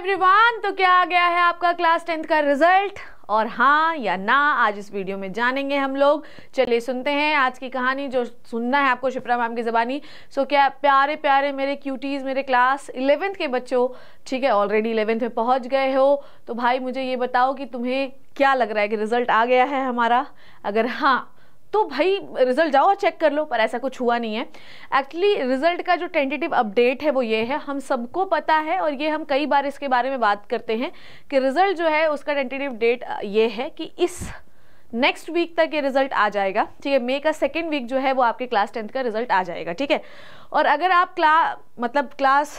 everyone तो क्या आ गया है आपका क्लास टेंथ का रिजल्ट और हाँ या ना आज इस वीडियो में जानेंगे हम लोग चलिए सुनते हैं आज की कहानी जो सुनना है आपको शिप्रा मैम की ज़बानी सो क्या प्यारे प्यारे मेरे क्यूटीज़ मेरे क्लास इलेवेंथ के बच्चों ठीक है ऑलरेडी इलेवेंथ में पहुंच गए हो तो भाई मुझे ये बताओ कि तुम्हें क्या लग रहा है कि रिज़ल्ट आ गया है हमारा अगर हाँ तो भाई रिजल्ट जाओ और चेक कर लो पर ऐसा कुछ हुआ नहीं है एक्चुअली रिजल्ट का जो टेंटेटिव अपडेट है वो ये है हम सबको पता है और ये हम कई बार इसके बारे में बात करते हैं कि रिजल्ट जो है उसका टेंटेटिव डेट ये है कि इस नेक्स्ट वीक तक ये रिजल्ट आ जाएगा ठीक है मे का सेकेंड वीक जो है वो आपके क्लास टेंथ का रिजल्ट आ जाएगा ठीक है और अगर आप क्ला मतलब क्लास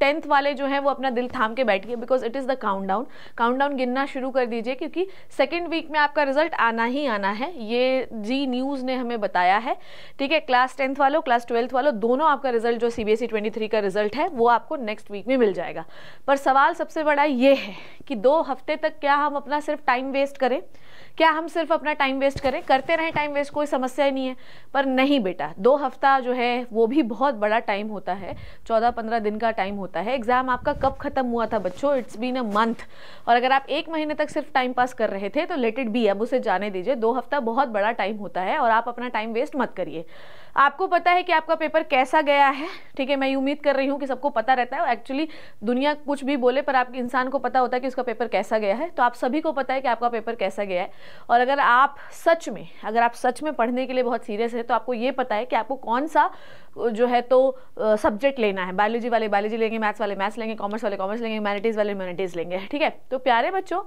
टेंथ वाले जो हैं वो अपना दिल थाम के बैठिए because it is the countdown countdown गिनना शुरू कर दीजिए क्योंकि सेकेंड वीक में आपका रिजल्ट आना ही आना है ये जी न्यूज़ ने हमें बताया है ठीक है क्लास टेंथ वालों क्लास ट्वेल्थ वालों दोनों आपका रिजल्ट जो सी बी एस का रिजल्ट है वो आपको नेक्स्ट वीक में मिल जाएगा पर सवाल सबसे बड़ा ये है कि दो हफ्ते तक क्या हम अपना सिर्फ टाइम वेस्ट करें क्या हम सिर्फ अपना टाइम वेस्ट करें करते रहें टाइम वेस्ट कोई समस्या ही नहीं है पर नहीं बेटा दो हफ्ता जो है वो भी बहुत बड़ा टाइम होता है चौदह पंद्रह दिन का टाइम होता है एग्ज़ाम आपका कब ख़त्म हुआ था बच्चों इट्स बीन अ मंथ और अगर आप एक महीने तक सिर्फ टाइम पास कर रहे थे तो लेट इट बी अब उसे जाने दीजिए दो हफ्ता बहुत बड़ा टाइम होता है और आप अपना टाइम वेस्ट मत करिए आपको पता है कि आपका पेपर कैसा गया है ठीक है मैं उम्मीद कर रही हूँ कि सबको पता रहता है एक्चुअली दुनिया कुछ भी बोले पर आप इंसान को पता होता है कि उसका पेपर कैसा गया है तो आप सभी को पता है कि आपका पेपर कैसा गया है और अगर आप सच में अगर आप सच में पढ़ने के लिए बहुत सीरियस है तो आपको ये पता है कि आपको कौन सा जो है तो सब्जेक्ट लेना है बायोलॉजी वाले बायोलॉजी लेंगे मैथ्स वाले मैथ्स लेंगे कॉमर्स वाले कॉमर्स लेंगे ह्यूमैनिटीज़ वाले ह्यूमैनिटीज़ लेंगे ठीक है तो प्यारे बच्चों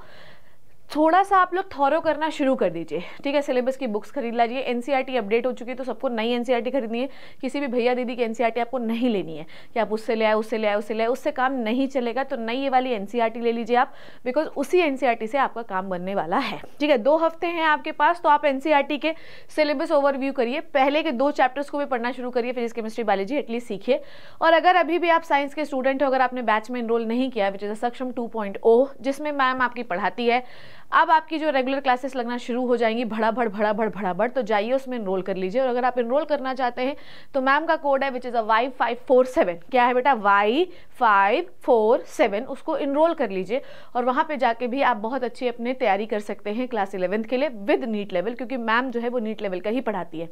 थोड़ा सा आप लोग थॉरो करना शुरू कर दीजिए ठीक है सिलेबस की बुक्स खरीद लाजिए एन e अपडेट हो चुकी है तो सबको नई एन e खरीदनी है किसी भी भैया दीदी की एन e आपको नहीं लेनी है कि आप उससे ले आए उससे ले आए उससे ले आए उससे काम नहीं चलेगा तो नई ये वाली एन ले लीजिए आप बिकॉज उसी एन से आपका काम बनने वाला है ठीक है दो हफ्ते हैं आपके पास तो आप एन के सिलेबस ओवरव्यू करिए पहले के दो चैप्टर्स को भी पढ़ना शुरू करिए फिजिक्स केमिस्ट्री बायोलॉजी एटलीस्ट सीखिए और अगर अभी भी आप साइंस के स्टूडेंट हो अगर आपने बैच में इनरोल नहीं किया विच इज़ अ सक्षम टू जिसमें मैम आपकी पढ़ाती है अब आपकी जो रेगुलर क्लासेस लगना शुरू हो जाएंगी भड़ा भड़ भड़ा भड़ भड़ा भड़ तो जाइए उसमें इनरोल कर लीजिए और अगर आप इनरोल करना चाहते हैं तो मैम का कोड है which is a Y five four seven क्या है बेटा वाई फाइव फोर सेवन उसको इनरोल कर लीजिए और वहाँ पर जाके भी आप बहुत अच्छी अपनी तैयारी कर सकते हैं क्लास इलेवंथ के लिए विद नीट लेवल क्योंकि मैम जो है वो नीट लेवल का ही पढ़ाती है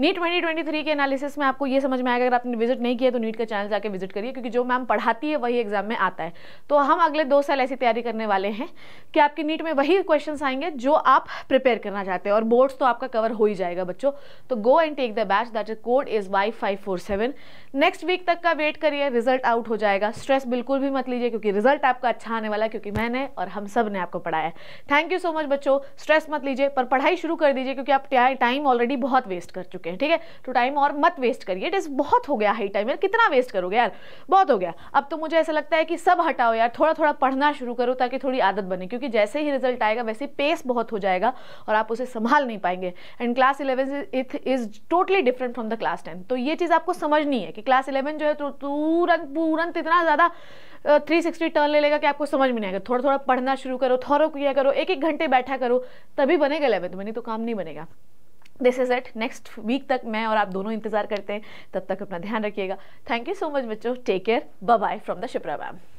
नीट ट्वेंटी ट्वेंटी थ्री के एनालिसिस में आपको ये समझ में आएगा अगर आपने विजिट नहीं किया तो नीट का चैनल जाकर विजिट करिए क्योंकि जो मैम पढ़ाती है वही एग्जाम में आता है तो हम अगले दो साल ऐसी तैयारी करने वाले हैं कि आपकी नीट में वही क्वेश्चंस आएंगे जो आप प्रिपेयर करना चाहते हैं और बोर्ड्स तो आपका कवर हो ही जाएगा बच्चों तो go and take the batch that code is Y five four seven next week तक का वेट करिए रिजल्ट आउट हो जाएगा स्ट्रेस बिल्कुल भी मत लीजिए क्योंकि रिजल्ट आपका अच्छा आने वाला है क्योंकि मैंने और हम सब ने आपको पढ़ाया है थैंक यू सो मच बच्चों स्ट्रेस मत लीजिए पर पढ़ाई शुरू कर दीजिए क्योंकि आप टाइम ऑलरेडी बहुत वेस्ट कर चुके हैं ठीक है तो टाइम और मत वेस्ट करिए इट इज़ बहुत हो गया हाई टाइम यार कितना वेस्ट करोगे यार बहुत हो गया अब तो मुझे ऐसा लगता है कि सब हटाओ यार थोड़ा थोड़ा पढ़ना शुरू करो ताकि थोड़ी आदत बने क्योंकि जैसे ही रिजल्ट हटाएगा वैसे पेस बहुत हो जाएगा और आप उसे संभाल नहीं पाएंगे and class eleventh is totally different from the class ten तो ये चीज़ आपको समझनी है कि क्लास इलेवन जो है तो तुरंत तुरंत इतना ज़्यादा थ्री सिक्सटी टर्न ले लेगा कि आपको समझ में नहीं आएगा थोड़ा थोड़ा पढ़ना शुरू करो थोड़ा किया करो एक एक घंटे बैठा करो तभी बनेगा इलेवंथ में नहीं तो काम नहीं बनेगा this is it next week तक मैं और आप दोनों इंतज़ार करते हैं तब तक अपना ध्यान रखिएगा थैंक यू सो मच बच्चों take care bye from the Shipra ma'am